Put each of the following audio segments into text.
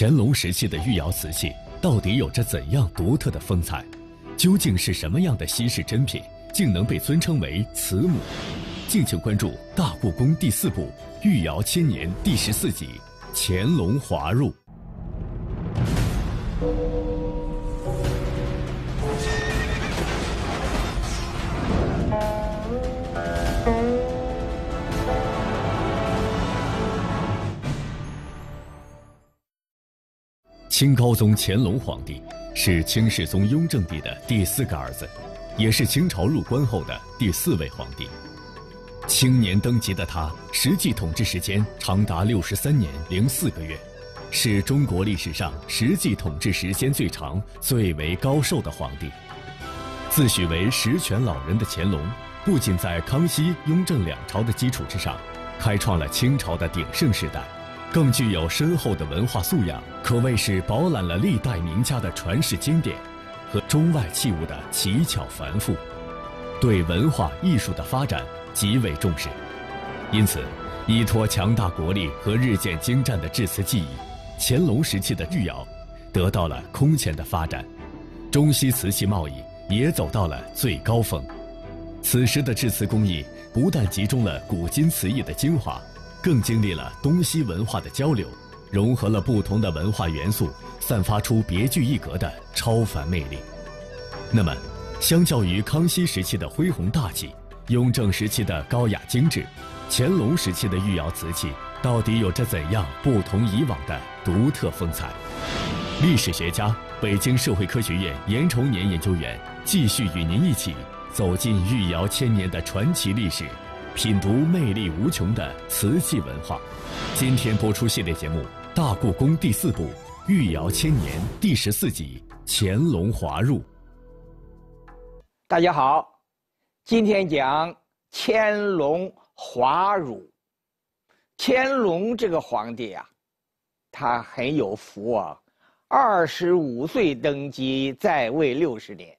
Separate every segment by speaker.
Speaker 1: 乾隆时期的御窑瓷器到底有着怎样独特的风采？究竟是什么样的稀世珍品，竟能被尊称为“瓷母”？敬请关注《大故宫》第四部《御窑千年》第十四集《乾隆华入》。清高宗乾隆皇帝是清世宗雍正帝的第四个儿子，也是清朝入关后的第四位皇帝。青年登基的他，实际统治时间长达六十三年零四个月，是中国历史上实际统治时间最长、最为高寿的皇帝。自诩为“十全老人”的乾隆，不仅在康熙、雍正两朝的基础之上，开创了清朝的鼎盛时代。更具有深厚的文化素养，可谓是饱览了历代名家的传世经典，和中外器物的奇巧繁复，对文化艺术的发展极为重视。因此，依托强大国力和日渐精湛的制瓷技艺，乾隆时期的御窑得到了空前的发展，中西瓷器贸易也走到了最高峰。此时的制瓷工艺不但集中了古今瓷艺的精华。更经历了东西文化的交流，融合了不同的文化元素，散发出别具一格的超凡魅力。那么，相较于康熙时期的恢弘大气，雍正时期的高雅精致，乾隆时期的御窑瓷器到底有着怎样不同以往的独特风采？历史学家、北京社会科学院严崇年研究员继续与您一起走进御窑千年的传奇历史。品读魅力无穷的瓷器文化，今天播出系列节目《大故宫》第四部《御窑千年》第十四集《乾隆华入》。
Speaker 2: 大家好，今天讲乾隆华入。乾隆这个皇帝啊，他很有福啊，二十五岁登基，在位六十年，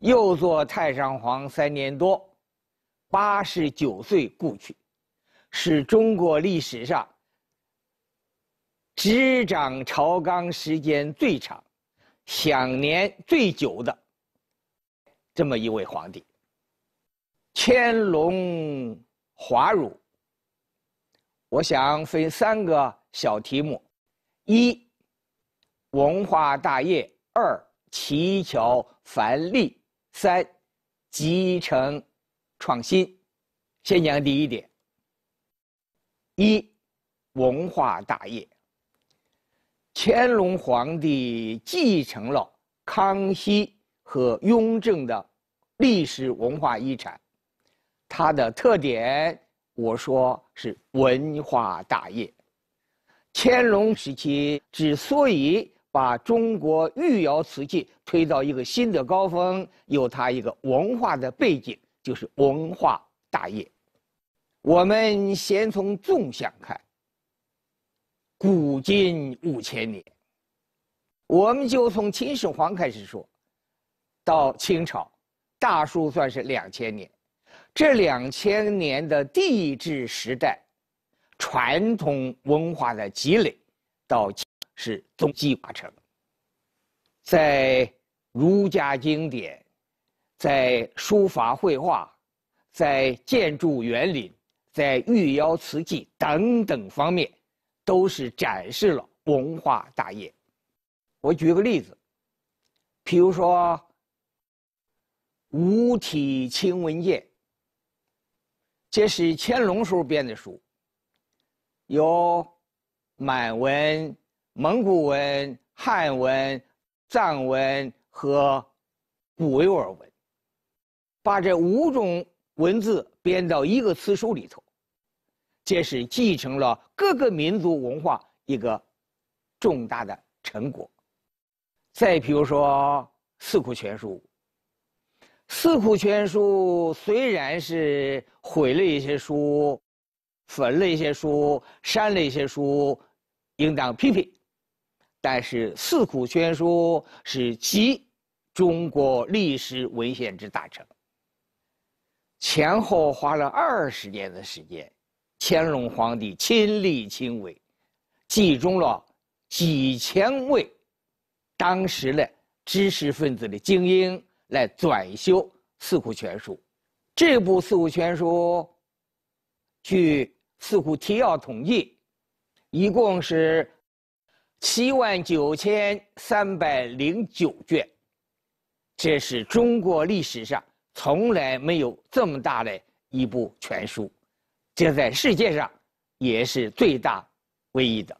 Speaker 2: 又做太上皇三年多。八十九岁故去，是中国历史上执掌朝纲时间最长、享年最久的这么一位皇帝。乾隆华儒，我想分三个小题目：一、文化大业；二、奇巧繁丽；三、集成。创新，先讲第一点。一，文化大业。乾隆皇帝继承了康熙和雍正的历史文化遗产，它的特点，我说是文化大业。乾隆时期之所以把中国御窑瓷器推到一个新的高峰，有它一个文化的背景。就是文化大业，我们先从纵向看。古今五千年，我们就从秦始皇开始说，到清朝，大数算是两千年。这两千年的地质时代，传统文化的积累，到是总计化成，在儒家经典。在书法、绘画，在建筑、园林，在御窑瓷器等等方面，都是展示了文化大业。我举个例子，比如说《五体清文鉴》，这是乾隆时候编的书，有满文、蒙古文、汉文、藏文和古维吾尔文。把这五种文字编到一个词书里头，这是继承了各个民族文化一个重大的成果。再比如说《四库全书》，《四库全书》虽然是毁了一些书、焚了一些书、删了一些书，应当批评，但是《四库全书》是集中国历史文献之大成。前后花了二十年的时间，乾隆皇帝亲力亲为，集中了几千位当时的知识分子的精英来纂修《四库全书》。这部《四库全书》，据《四库提要》统计，一共是七万九千三百零九卷。这是中国历史上。从来没有这么大的一部全书，这在世界上也是最大唯一的。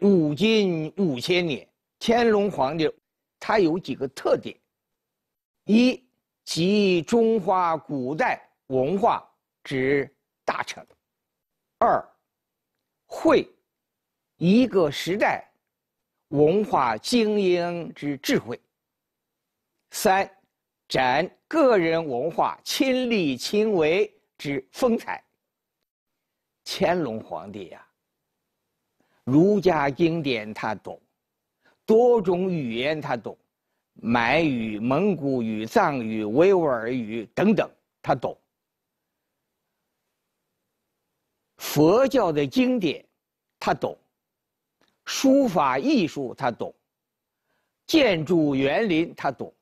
Speaker 2: 五经五千年，乾隆皇帝，他有几个特点：一，集中华古代文化之大成；二，会一个时代文化精英之智慧；三。展个人文化亲力亲为之风采。乾隆皇帝呀，儒家经典他懂，多种语言他懂，满语、蒙古语、藏语、维吾尔语等等他懂。佛教的经典他懂，书法艺术他懂，建筑园林他懂。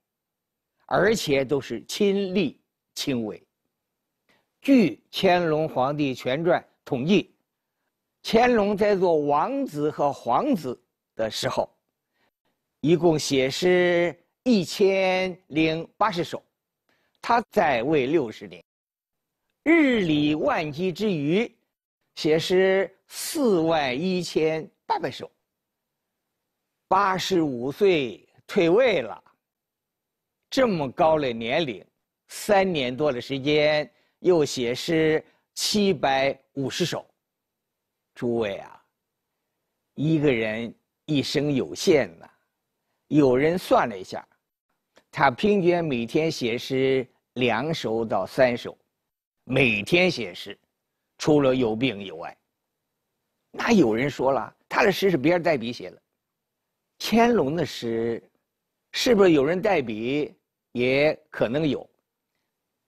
Speaker 2: 而且都是亲力亲为。据《乾隆皇帝全传》统计，乾隆在做王子和皇子的时候，一共写诗一千零八十首；他在位六十年，日理万机之余，写诗四万一千八百首。八十五岁退位了。这么高的年龄，三年多的时间，又写诗七百五十首。诸位啊，一个人一生有限呐。有人算了一下，他平均每天写诗两首到三首。每天写诗，除了有病以外。那有人说了，他的诗是别人代笔写的。乾隆的诗，是不是有人代笔？也可能有，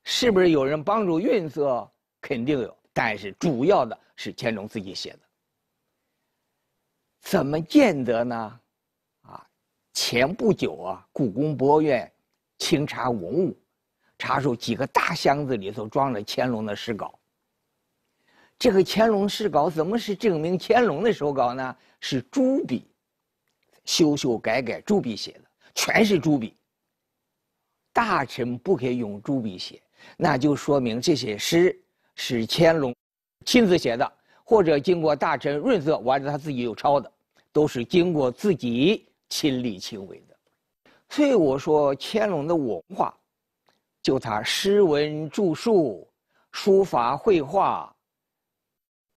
Speaker 2: 是不是有人帮助润色？肯定有，但是主要的是乾隆自己写的。怎么见得呢？啊，前不久啊，故宫博物院清查文物，查出几个大箱子里头装着乾隆的诗稿。这个乾隆诗稿怎么是证明乾隆的手稿呢？是朱笔，修修改改，朱笔写的，全是朱笔。大臣不可以用朱笔写，那就说明这些诗是乾隆亲自写的，或者经过大臣润色，完了他自己又抄的，都是经过自己亲力亲为的。所以我说，乾隆的文化，就他诗文、著述、书法、绘画、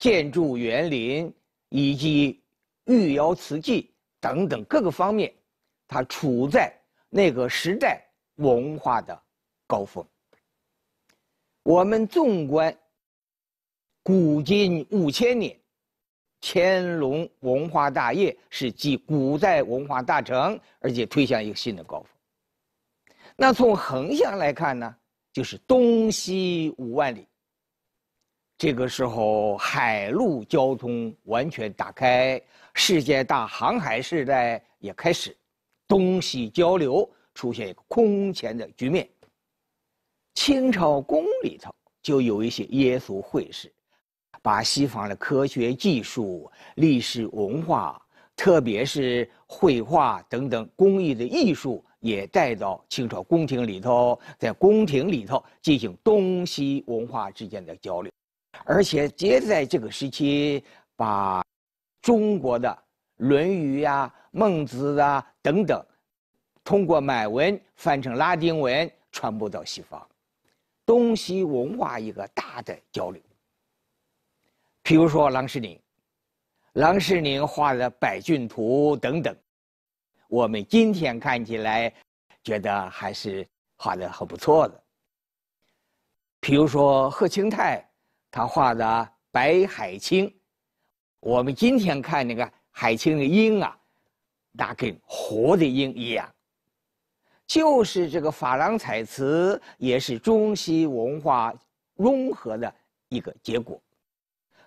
Speaker 2: 建筑、园林以及御窑瓷器等等各个方面，他处在那个时代。文化的高峰。我们纵观古今五千年，乾隆文化大业是继古代文化大成，而且推向一个新的高峰。那从横向来看呢，就是东西五万里。这个时候，海陆交通完全打开，世界大航海时代也开始，东西交流。出现一个空前的局面，清朝宫里头就有一些耶稣会士，把西方的科学技术、历史文化，特别是绘画等等工艺的艺术，也带到清朝宫廷里头，在宫廷里头进行东西文化之间的交流，而且皆在这个时期把中国的《论语》呀、《孟子》啊等等。通过满文翻成拉丁文，传播到西方，东西文化一个大的交流。比如说郎世宁，郎世宁画的《百骏图》等等，我们今天看起来觉得还是画的很不错的。比如说贺清泰，他画的《白海清》，我们今天看那个海清的鹰啊，那跟活的鹰一样。就是这个珐琅彩瓷，也是中西文化融合的一个结果。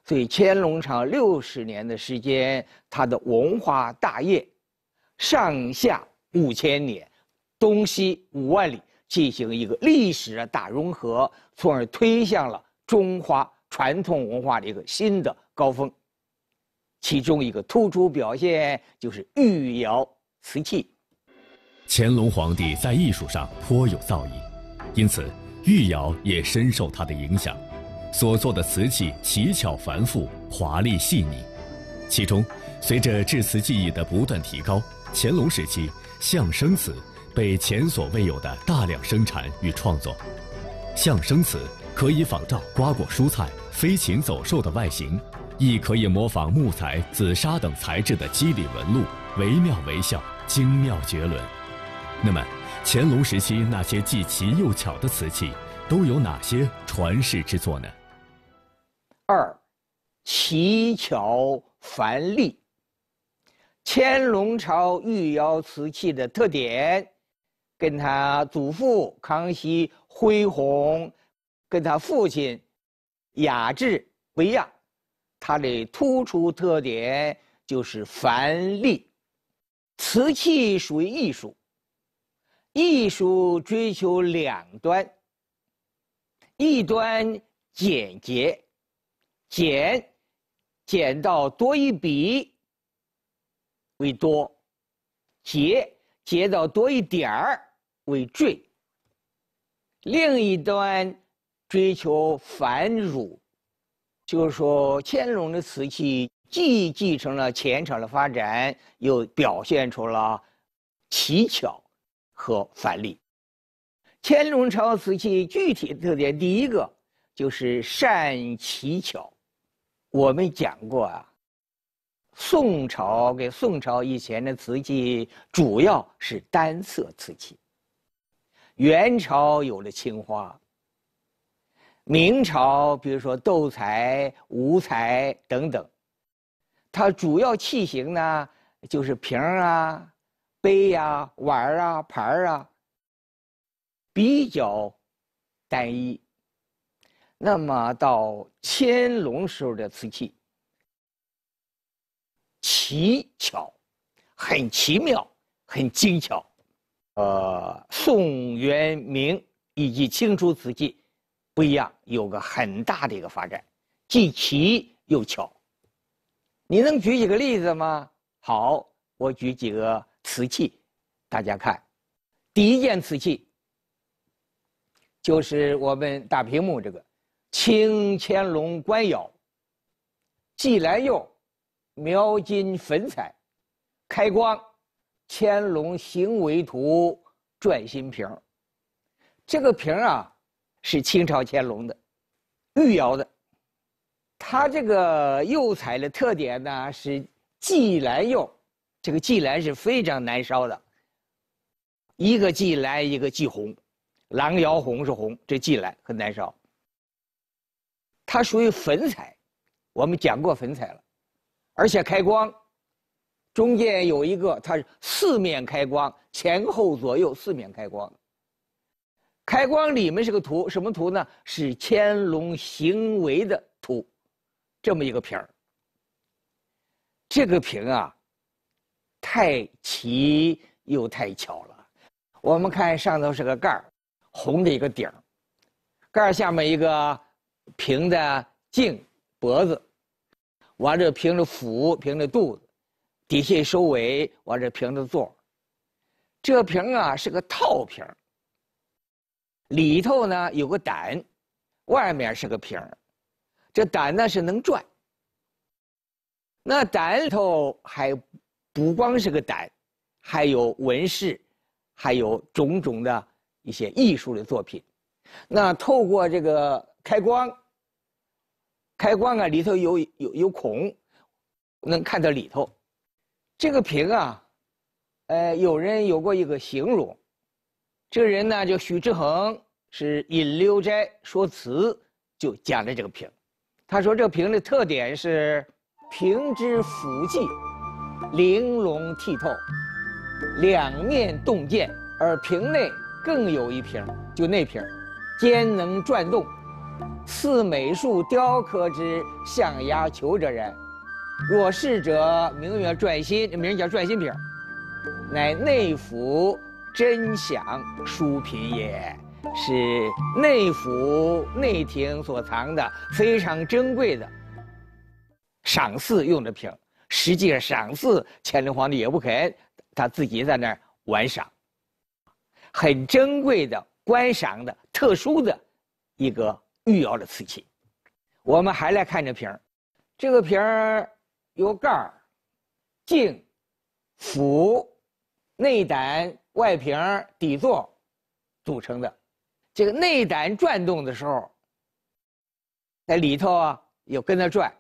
Speaker 2: 所以，乾隆朝六十年的时间，他的文化大业，上下五千年，东西五万里，进行一个历史的大融合，从而推向了中华传统文化的一个新的高峰。其中一个突出表现就是御
Speaker 1: 窑瓷器。乾隆皇帝在艺术上颇有造诣，因此御窑也深受他的影响，所做的瓷器奇巧繁复、华丽细腻。其中，随着制瓷技艺的不断提高，乾隆时期象生瓷被前所未有的大量生产与创作。象生瓷可以仿照瓜果蔬菜、飞禽走兽的外形，亦可以模仿木材、紫砂等材质的肌理纹路，惟妙惟肖，精妙绝伦。那么，乾隆时期那些既奇又巧的瓷器，都有哪些传世之作呢？
Speaker 2: 二，奇巧繁丽。乾隆朝御窑瓷器的特点，跟他祖父康熙恢弘，跟他父亲雅致不一样。它的突出特点就是繁丽。瓷器属于艺术。艺术追求两端。一端简洁，简简到多一笔为多，节节到多一点儿为缀。另一端追求繁缛，就是说，乾隆的瓷器既继承了前朝的发展，又表现出了奇巧。和范例。乾隆朝瓷器具体特点，第一个就是善奇巧。我们讲过啊，宋朝跟宋朝以前的瓷器主要是单色瓷器，元朝有了青花，明朝比如说斗彩、五彩等等，它主要器型呢就是瓶啊。杯呀、碗儿啊、盘儿啊，比较单一。那么到乾隆时候的瓷器，奇巧，很奇妙，很精巧。呃，宋、元、明以及清初瓷器不一样，有个很大的一个发展，既奇又巧。你能举几个例子吗？好，我举几个。瓷器，大家看，第一件瓷器就是我们大屏幕这个清乾隆官窑霁蓝釉描金粉彩开光乾隆行为图转心瓶。这个瓶啊，是清朝乾隆的御窑的，它这个釉彩的特点呢是霁蓝釉。这个霁蓝是非常难烧的，一个霁蓝，一个霁红，郎窑红是红，这霁蓝很难烧。它属于粉彩，我们讲过粉彩了，而且开光，中间有一个，它是四面开光，前后左右四面开光。开光里面是个图，什么图呢？是乾隆行为的图，这么一个瓶儿。这个瓶啊。太奇又太巧了，我们看上头是个盖儿，红的一个顶儿，盖儿下面一个平的颈脖子，往这平着腹平着肚子，底下收尾往这平着座儿，这瓶啊是个套瓶，里头呢有个胆，外面是个瓶儿，这胆呢是能转，那胆里头还。不光是个胆，还有纹饰，还有种种的一些艺术的作品。那透过这个开光，开光啊，里头有有有孔，能看到里头。这个瓶啊，呃，有人有过一个形容，这个人呢叫许志恒，是引流斋说词就讲了这个瓶，他说这个瓶的特点是瓶之福记。玲珑剔透，两面洞见，而瓶内更有一瓶，就那瓶，坚能转动，似美术雕刻之象牙求者人。若是者名曰转心，名叫转心瓶，乃内府珍享殊品也，是内府内廷所藏的非常珍贵的赏赐用的瓶。实际上，赏赐乾隆皇帝也不肯，他自己在那儿玩赏。很珍贵的、观赏的、特殊的一个御窑的瓷器。我们还来看这瓶儿，这个瓶儿由盖儿、斧、内胆、外瓶、底座组成的。这个内胆转动的时候，在里头啊，有跟着转。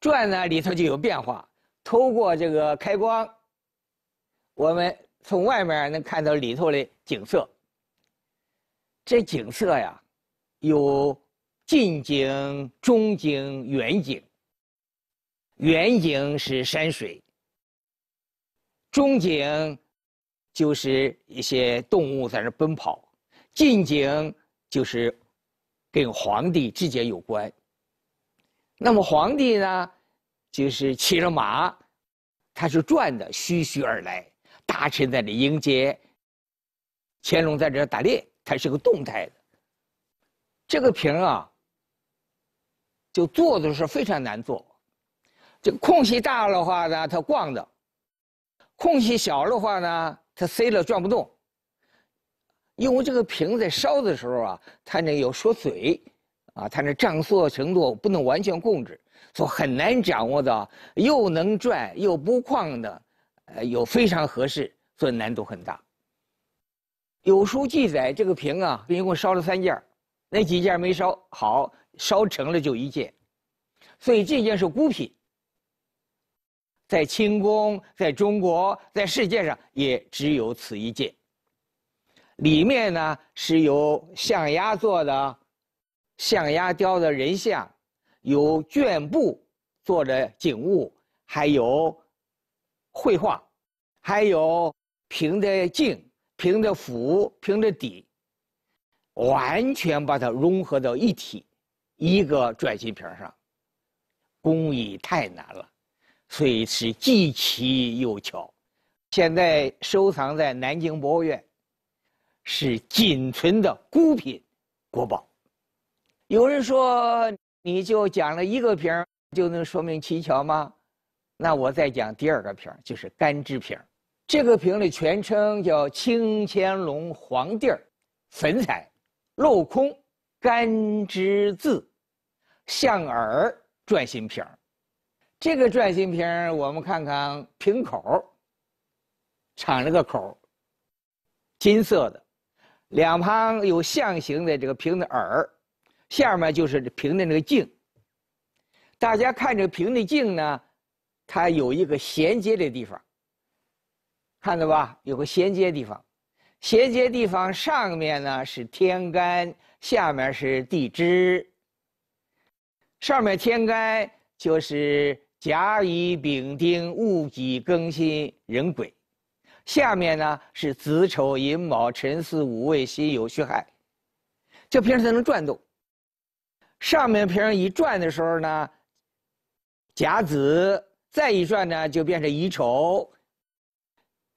Speaker 2: 转呢，里头就有变化。透过这个开光，我们从外面能看到里头的景色。这景色呀，有近景、中景、远景。远景是山水，中景就是一些动物在那奔跑，近景就是跟皇帝直接有关。那么皇帝呢，就是骑着马，他是转的，徐徐而来；大臣在那迎接，乾隆在这打猎，它是个动态的。这个瓶啊，就做的是非常难做，这空隙大了话呢，它晃的；空隙小的话呢，它塞了转不动。因为这个瓶在烧的时候啊，它那有缩水，啊，它那胀缩程度不能完全控制，所以很难掌握到又能转又不旷的，呃，又非常合适，所以难度很大。有书记载，这个瓶啊，一共烧了三件，那几件没烧好，烧成了就一件，所以这件是孤品，在清宫，在中国，在世界上也只有此一件。里面呢是由象牙做的。象牙雕的人像，有绢布做的景物，还有绘画，还有瓶的镜、瓶的腹、瓶的底，完全把它融合到一体，一个转心瓶上，工艺太难了，所以是既奇又巧。现在收藏在南京博物院，是仅存的孤品，国宝。有人说，你就讲了一个瓶就能说明蹊跷吗？那我再讲第二个瓶就是干枝瓶这个瓶的全称叫清乾隆皇帝儿，粉彩，镂空，干枝字，象耳转心瓶这个转心瓶我们看看瓶口，敞了个口，金色的，两旁有象形的这个瓶子耳。下面就是平的那个镜。大家看这个平的镜呢，它有一个衔接的地方，看到吧？有个衔接地方，衔接地方上面呢是天干，下面是地支。上面天干就是甲乙丙丁戊己庚辛壬癸，下面呢是子丑寅卯辰巳午未辛酉戌亥，这平时才能转动。上面瓶一转的时候呢，甲子再一转呢，就变成乙丑。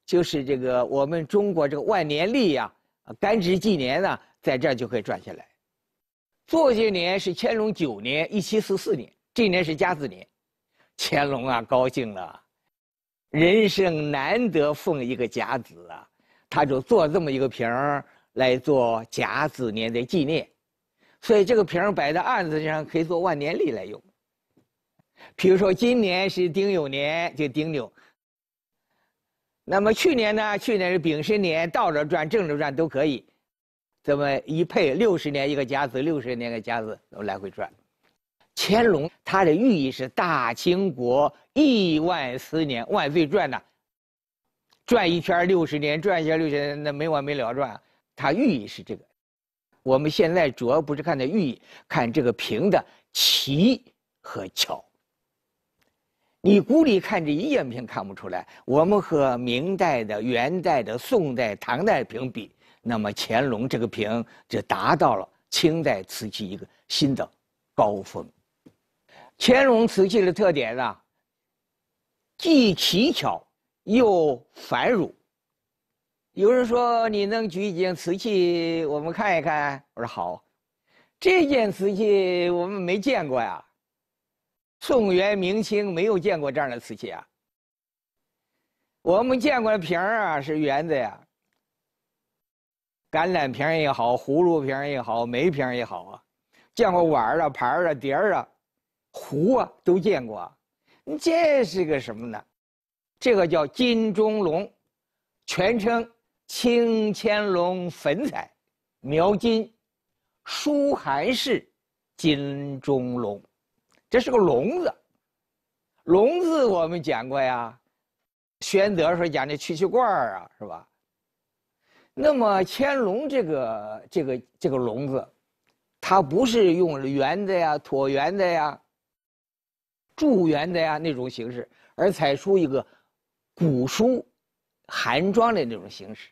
Speaker 2: 就是这个我们中国这个万年历呀，干支纪年呢，在这儿就可以转下来。做些年是乾隆九年（一七四四年），这年是甲子年，乾隆啊高兴了，人生难得逢一个甲子啊，他就做这么一个瓶儿来做甲子年的纪念。所以这个瓶儿摆在案子上可以做万年历来用。比如说今年是丁酉年，就丁酉。那么去年呢？去年是丙申年，倒着转、正着转都可以。这么一配，六十年一个甲子，六十年个甲子，来回转。乾隆它的寓意是大清国亿万斯年万岁转呐，转一圈六十年，转一圈六十年，那没完没了转。它寓意是这个。我们现在主要不是看的寓意，看这个瓶的奇和巧。你孤立看这一件瓶，看不出来。我们和明代的、元代的、宋代、唐代瓶比，那么乾隆这个瓶就达到了清代瓷器一个新的高峰。乾隆瓷器的特点呢，既奇巧又繁缛。有人说你能举一件瓷器，我们看一看。我说好，这件瓷器我们没见过呀，宋元明清没有见过这样的瓷器啊。我们见过的瓶儿啊，是圆的呀，橄榄瓶也好，葫芦瓶也好，梅瓶也好啊，见过碗儿啊，盘儿啊，碟儿啊，壶啊都见过。这是个什么呢？这个叫金钟龙，全称。清乾隆粉彩，描金，书函式，金钟笼，这是个笼子。笼子我们讲过呀，宣德时候讲的蛐蛐罐儿啊，是吧？那么乾隆这个这个这个笼子，它不是用圆的呀、椭圆的呀、柱圆的呀那种形式，而采出一个古书函装的那种形式。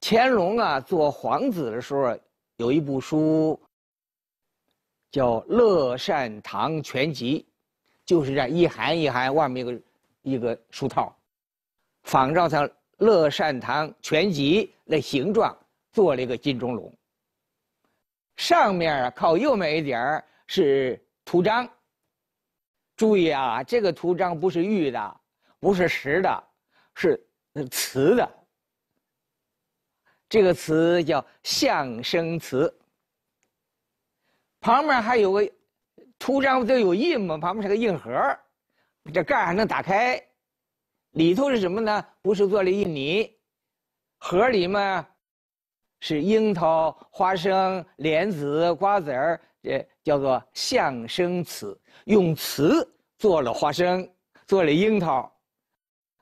Speaker 2: 乾隆啊，做皇子的时候，有一部书叫《乐善堂全集》，就是这样一函一函，外面一个一个书套，仿照上《乐善堂全集》的形状做了一个金钟笼。上面啊，靠右面一点儿是图章。注意啊，这个图章不是玉的，不是石的，是瓷的。这个词叫相声词。旁边还有个，图章不都有印吗？旁边是个印盒，这盖还能打开，里头是什么呢？不是做了印泥，盒里面，是樱桃、花生、莲子、瓜子儿，这叫做相声词，用词做了花生，做了樱桃，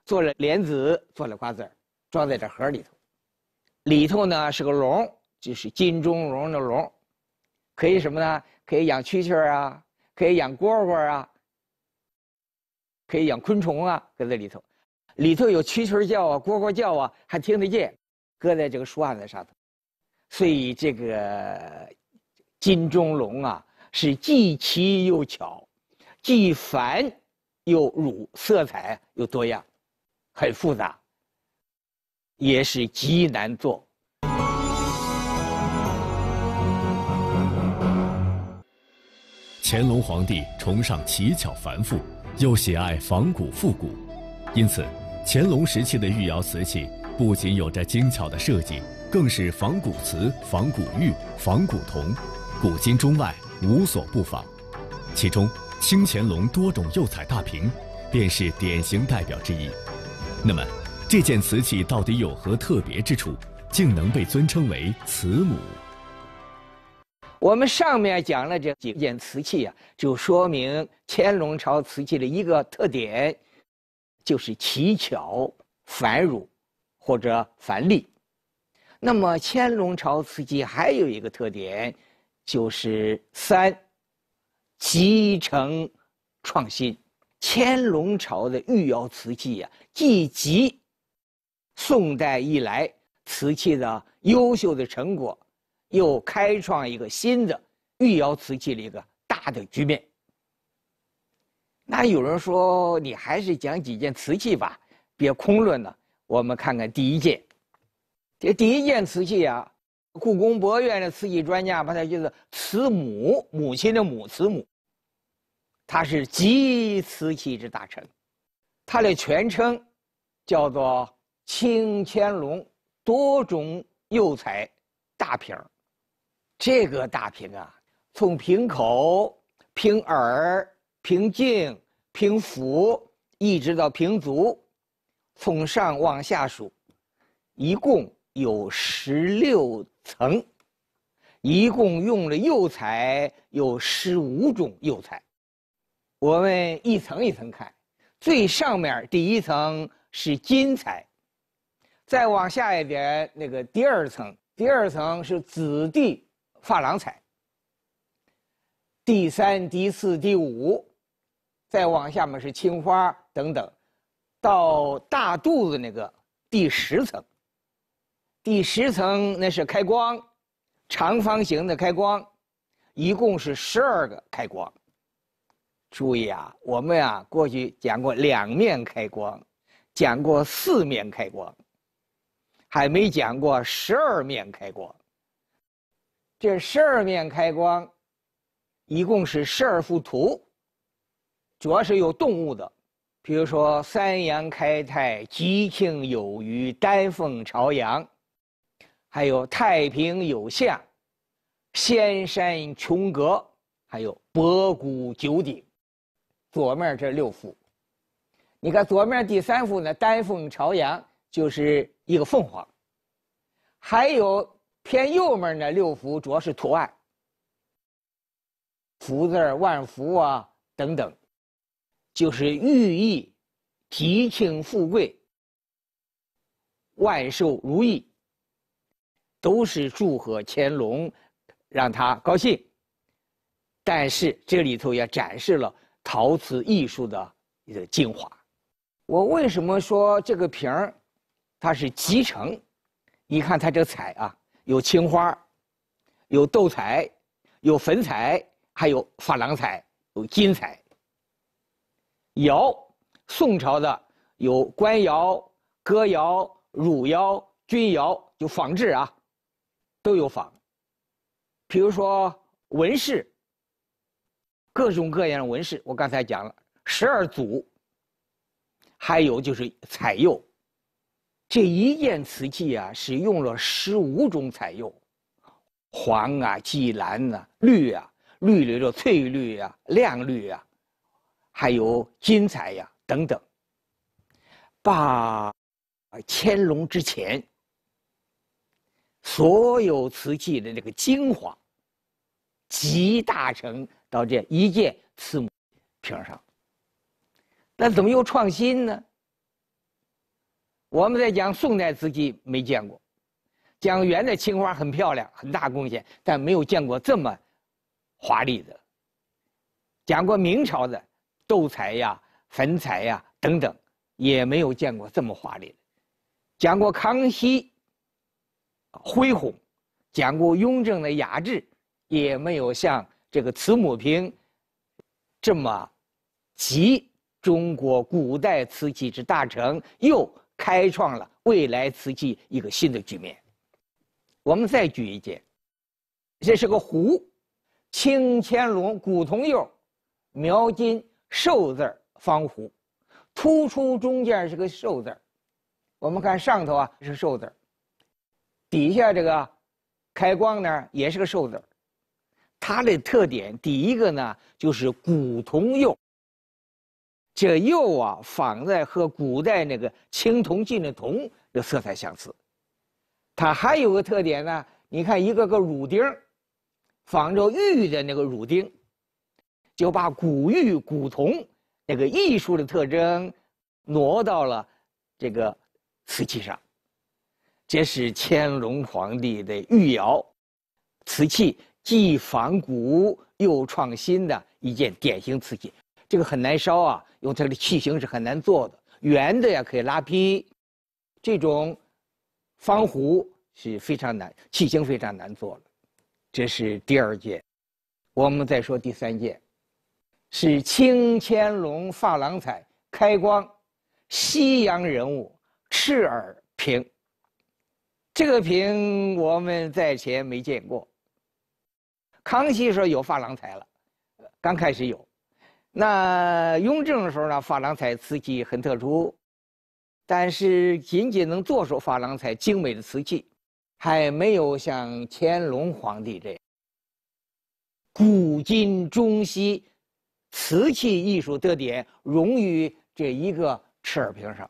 Speaker 2: 做了莲子，做了瓜子儿，装在这盒里头。里头呢是个笼，就是金钟笼的笼，可以什么呢？可以养蛐蛐啊，可以养蝈蝈啊，可以养昆虫啊，搁在里头。里头有蛐蛐叫啊，蝈蝈叫啊，还听得见，搁在这个树案子上头。所以这个金钟笼啊，是既奇又巧，既繁又缛，色彩又多样，很复杂。也是极难做。
Speaker 1: 乾隆皇帝崇尚奇巧繁复，又喜爱仿古复古，因此，乾隆时期的御窑瓷器不仅有着精巧的设计，更是仿古瓷、仿古玉、仿古铜，古今中外无所不仿。其中，清乾隆多种釉彩大瓶便是典型代表之一。那么，这件瓷器到底有何特别之处，竟能被尊称为“慈母”？
Speaker 2: 我们上面讲了这几件瓷器啊，就说明乾隆朝瓷器的一个特点，就是奇巧繁缛或者繁丽。那么乾隆朝瓷器还有一个特点，就是三集成创新。乾隆朝的御窑瓷器啊，既集宋代以来瓷器的优秀的成果，又开创一个新的御窑瓷器的一个大的局面。那有人说你还是讲几件瓷器吧，别空论了。我们看看第一件，这第一件瓷器啊，故宫博物院的瓷器专家把它叫做“慈母”，母亲的“母”，慈母。他是集瓷器之大成，它的全称叫做。清乾隆多种釉彩大瓶，这个大瓶啊，从瓶口、瓶耳、瓶颈、瓶腹一直到瓶足，从上往下数，一共有十六层，一共用了釉彩有十五种釉彩。我们一层一层看，最上面第一层是金彩。再往下一点，那个第二层，第二层是紫地珐琅彩。第三、第四、第五，再往下面是青花等等，到大肚子那个第十层。第十层那是开光，长方形的开光，一共是十二个开光。注意啊，我们啊过去讲过两面开光，讲过四面开光。还没讲过十二面开光。这十二面开光，一共是十二幅图，主要是有动物的，比如说三阳开泰、吉庆有余、丹凤朝阳，还有太平有象、仙山琼阁，还有博古九鼎。左面这六幅，你看左面第三幅呢，丹凤朝阳。就是一个凤凰，还有偏右面的六福主要是图案，福字、万福啊等等，就是寓意，吉庆富贵、万寿如意，都是祝贺乾隆，让他高兴。但是这里头也展示了陶瓷艺术的一个精华。我为什么说这个瓶儿？它是集成，你看它这彩啊，有青花，有斗彩，有粉彩，还有珐琅彩，有金彩。窑，宋朝的有官窑、哥窑、汝窑、钧窑，就仿制啊，都有仿。比如说纹饰，各种各样的纹饰，我刚才讲了十二组。还有就是彩釉。这一件瓷器啊，使用了十五种彩釉，黄啊、霁蓝啊、绿啊、绿绿的翠绿啊、亮绿啊，还有金彩呀等等，把啊乾隆之前所有瓷器的这个精华集大成到这一件瓷瓶上，那怎么又创新呢？我们在讲宋代瓷器没见过，讲元的青花很漂亮，很大贡献，但没有见过这么华丽的。讲过明朝的斗彩呀、粉彩呀等等，也没有见过这么华丽的。讲过康熙，恢宏；讲过雍正的雅致，也没有像这个慈母瓶这么集中国古代瓷器之大成，又。开创了未来瓷器一个新的局面。我们再举一件，这是个壶，青乾隆古铜釉，描金寿字方壶，突出中间是个寿字我们看上头啊是寿字底下这个开光呢也是个寿字它的特点第一个呢就是古铜釉。这釉啊，仿在和古代那个青铜器的铜的色彩相似。它还有个特点呢，你看一个个乳钉，仿着玉的那个乳钉，就把古玉、古铜那个艺术的特征挪到了这个瓷器上。这是乾隆皇帝的御窑瓷器，既仿古又创新的一件典型瓷器。这个很难烧啊，因为它的器型是很难做的，圆的呀可以拉坯，这种方壶是非常难，器型非常难做了。这是第二件，我们再说第三件，是青乾隆珐琅彩开光，西洋人物赤耳瓶。这个瓶我们在前没见过，康熙时候有珐琅彩了，刚开始有。那雍正的时候呢，珐琅彩瓷器很特殊，但是仅仅能做出珐琅彩精美的瓷器，还没有像乾隆皇帝这样，古今中西，瓷器艺术特点融于这一个齿耳瓶上。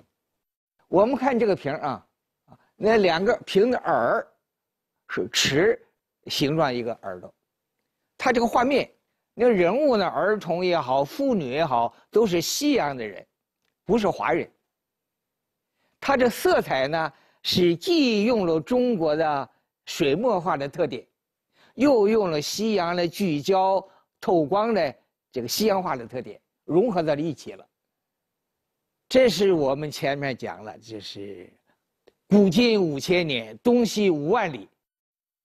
Speaker 2: 我们看这个瓶啊，啊，那两个瓶的耳，是池形状一个耳朵，它这个画面。那人物呢？儿童也好，妇女也好，都是西洋的人，不是华人。它这色彩呢，是既用了中国的水墨画的特点，又用了西洋的聚焦透光的这个西洋画的特点，融合在了一起了。这是我们前面讲了，就是古今五千年，东西五万里，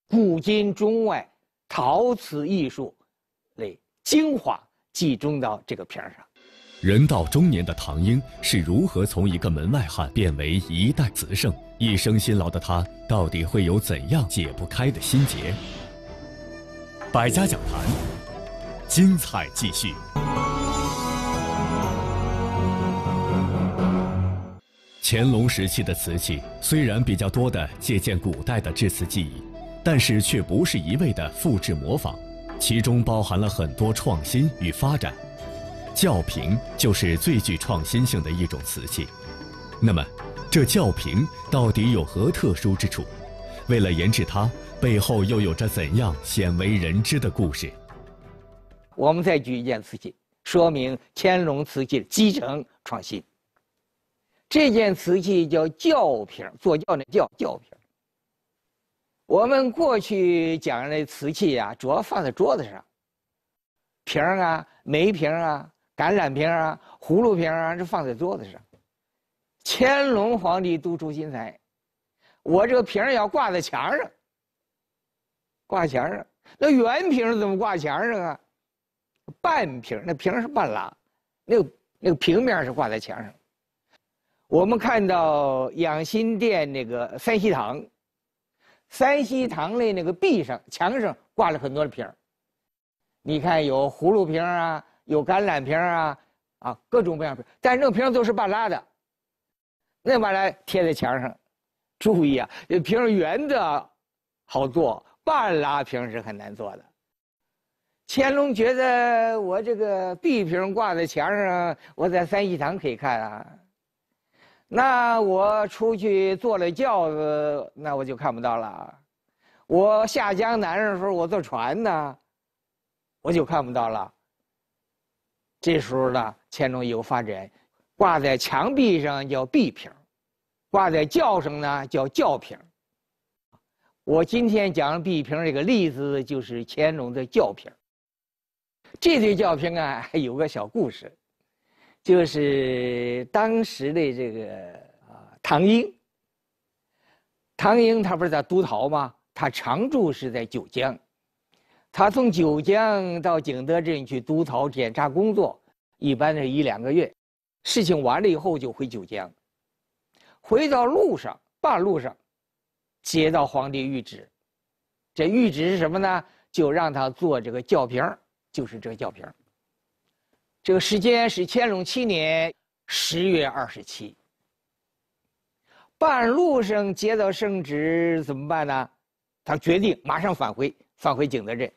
Speaker 2: 古今中外陶瓷艺术。类精华集中到这个瓶
Speaker 1: 上。人到中年的唐英是如何从一个门外汉变为一代瓷圣？一生辛劳的他，到底会有怎样解不开的心结？百家讲坛，精彩继续。乾隆时期的瓷器虽然比较多的借鉴古代的制瓷技艺，但是却不是一味的复制模仿。其中包含了很多创新与发展，轿瓶就是最具创新性的一种瓷器。那么，这轿瓶到底有何特殊之处？为了研制它，背后又有着怎样鲜为人知的故事？
Speaker 2: 我们再举一件瓷器，说明乾隆瓷器的继承创新。这件瓷器叫轿瓶，做轿的轿轿瓶。我们过去讲那瓷器啊，主要放在桌子上。瓶啊，梅瓶啊，橄榄瓶啊，葫芦瓶啊，是放在桌子上。乾隆皇帝都出心裁，我这个瓶要挂在墙上。挂墙上，那圆瓶怎么挂墙上啊？半瓶，那瓶是半拉，那个那个平面是挂在墙上。我们看到养心殿那个三希堂。三希堂的那个壁上、墙上挂了很多的瓶儿，你看有葫芦瓶啊，有橄榄瓶啊，啊，各种各样瓶。但是那瓶都是半拉的，那玩意贴在墙上，注意啊，这瓶圆的，好做半拉瓶是很难做的。乾隆觉得我这个壁瓶挂在墙上，我在三希堂可以看啊。那我出去坐了轿子，那我就看不到了。我下江南的时候，我坐船呢，我就看不到了。这时候呢，乾隆有发展，挂在墙壁上叫壁瓶，挂在轿上呢叫轿瓶。我今天讲壁瓶这个例子，就是乾隆的轿瓶。这对轿瓶啊，还有个小故事。就是当时的这个啊，唐英，唐英他不是在督陶吗？他常住是在九江，他从九江到景德镇去督陶检查工作，一般是一两个月，事情完了以后就回九江。回到路上半路上，接到皇帝谕旨，这谕旨是什么呢？就让他做这个教瓶就是这个教瓶这个时间是乾隆七年十月二十七，半路上接到圣旨，怎么办呢？他决定马上返回，返回景德镇。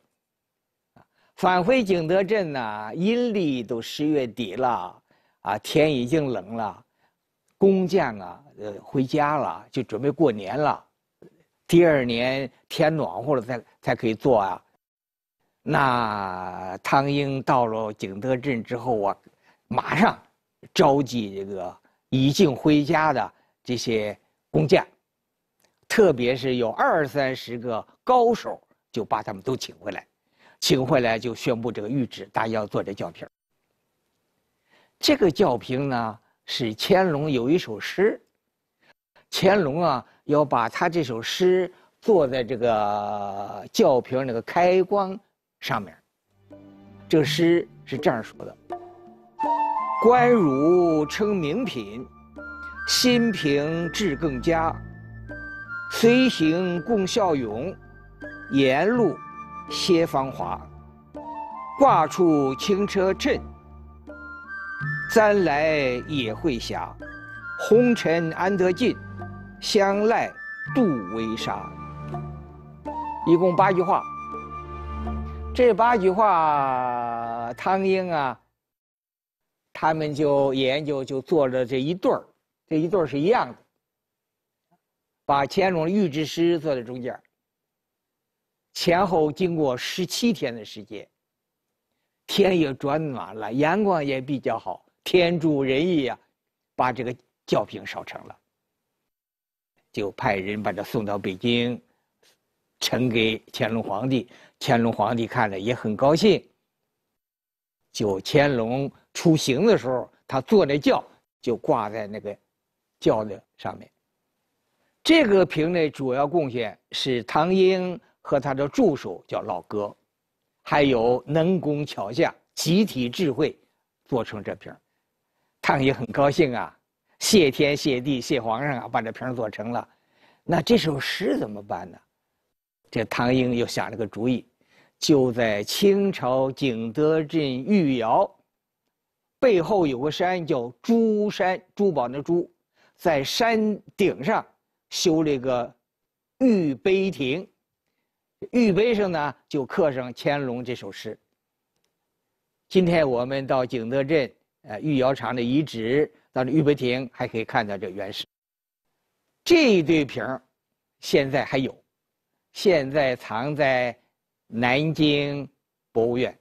Speaker 2: 返回景德镇呢，阴历都十月底了，啊，天已经冷了，工匠啊，呃，回家了，就准备过年了。第二年天暖和了，才才可以做啊。那汤英到了景德镇之后啊，马上召集这个已经回家的这些工匠，特别是有二三十个高手，就把他们都请回来，请回来就宣布这个谕旨，大家要做这教瓶儿。这个教瓶呢，是乾隆有一首诗，乾隆啊要把他这首诗做在这个教瓶那个开光。上面，这诗是这样说的：“官儒称名品，心平志更佳。随行共效勇，沿路歇芳华。挂处轻车趁，簪来也会霞。红尘安得尽，相赖度微沙。”一共八句话。这八句话，汤英啊，他们就研究，就做了这一对儿，这一对儿是一样。的，把乾隆御制诗坐在中间前后经过十七天的时间。天也转暖了，阳光也比较好，天助人意啊，把这个教饼烧成了，就派人把它送到北京，呈给乾隆皇帝。乾隆皇帝看了也很高兴。九乾隆出行的时候，他坐那轿就挂在那个轿的上面。这个瓶的主要贡献是唐英和他的助手叫老哥，还有能工巧匠集体智慧，做成这瓶。唐英很高兴啊，谢天谢地谢皇上啊，把这瓶做成了。那这首诗怎么办呢？这唐英又想了个主意。就在清朝景德镇御窑，背后有个山叫珠山珠宝的珠，在山顶上修了一个御碑亭，御碑上呢就刻上乾隆这首诗。今天我们到景德镇，呃，御窑厂的遗址，到御碑亭还可以看到这原石。这一对瓶现在还有，现在藏在。南京博物院。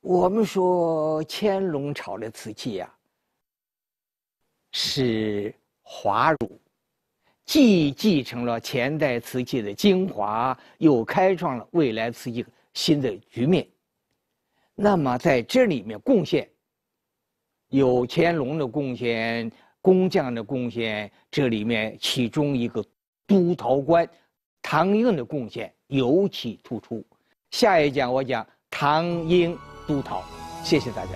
Speaker 2: 我们说乾隆朝的瓷器呀，是华乳，既继承了前代瓷器的精华，又开创了未来瓷器新的局面。那么在这里面贡献，有乾隆的贡献，工匠的贡献，这里面其中一个督陶官唐英的贡献。尤其突出。下一讲我讲唐英督陶，谢谢大家。